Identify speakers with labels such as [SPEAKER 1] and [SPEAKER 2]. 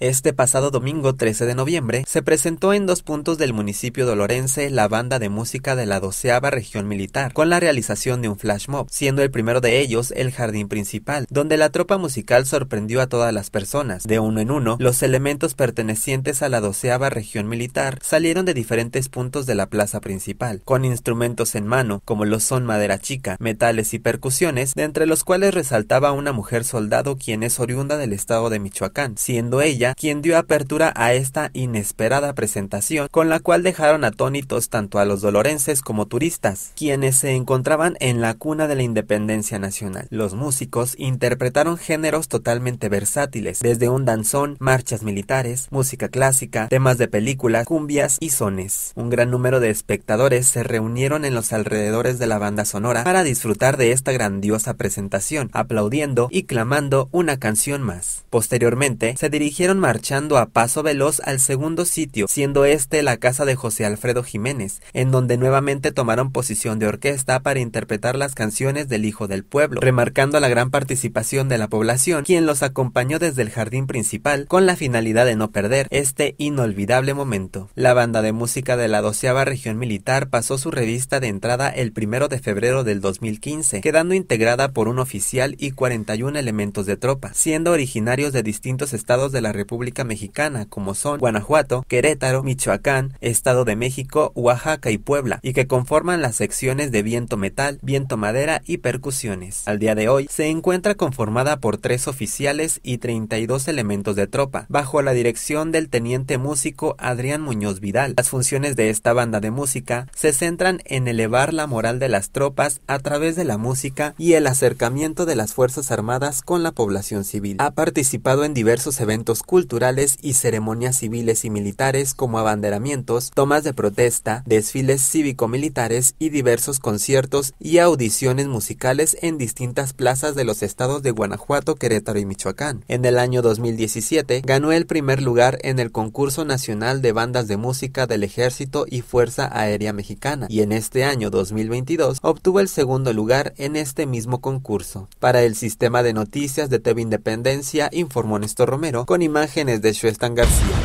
[SPEAKER 1] Este pasado domingo 13 de noviembre se presentó en dos puntos del municipio dolorense la banda de música de la doceava región militar, con la realización de un flash mob, siendo el primero de ellos el jardín principal, donde la tropa musical sorprendió a todas las personas. De uno en uno, los elementos pertenecientes a la doceava región militar salieron de diferentes puntos de la plaza principal, con instrumentos en mano, como lo son madera chica, metales y percusiones, de entre los cuales resaltaba una mujer soldado quien es oriunda del estado de Michoacán, siendo ella quien dio apertura a esta inesperada presentación, con la cual dejaron atónitos tanto a los dolorenses como turistas, quienes se encontraban en la cuna de la independencia nacional. Los músicos interpretaron géneros totalmente versátiles, desde un danzón, marchas militares, música clásica, temas de películas, cumbias y sones. Un gran número de espectadores se reunieron en los alrededores de la banda sonora para disfrutar de esta grandiosa presentación, aplaudiendo y clamando una canción más. Posteriormente, se dirigieron marchando a paso veloz al segundo sitio, siendo este la casa de José Alfredo Jiménez, en donde nuevamente tomaron posición de orquesta para interpretar las canciones del Hijo del Pueblo, remarcando la gran participación de la población, quien los acompañó desde el jardín principal con la finalidad de no perder este inolvidable momento. La banda de música de la doceava región militar pasó su revista de entrada el primero de febrero del 2015, quedando integrada por un oficial y 41 elementos de tropa, siendo originarios de distintos estados de la República República Mexicana, como son Guanajuato, Querétaro, Michoacán, Estado de México, Oaxaca y Puebla, y que conforman las secciones de viento metal, viento madera y percusiones. Al día de hoy, se encuentra conformada por tres oficiales y 32 elementos de tropa, bajo la dirección del teniente músico Adrián Muñoz Vidal. Las funciones de esta banda de música se centran en elevar la moral de las tropas a través de la música y el acercamiento de las Fuerzas Armadas con la población civil. Ha participado en diversos eventos culturales culturales y ceremonias civiles y militares como abanderamientos, tomas de protesta, desfiles cívico-militares y diversos conciertos y audiciones musicales en distintas plazas de los estados de Guanajuato, Querétaro y Michoacán. En el año 2017 ganó el primer lugar en el concurso nacional de bandas de música del Ejército y Fuerza Aérea Mexicana y en este año 2022 obtuvo el segundo lugar en este mismo concurso. Para el sistema de noticias de TV Independencia informó Néstor Romero con imágenes de Shueltan García.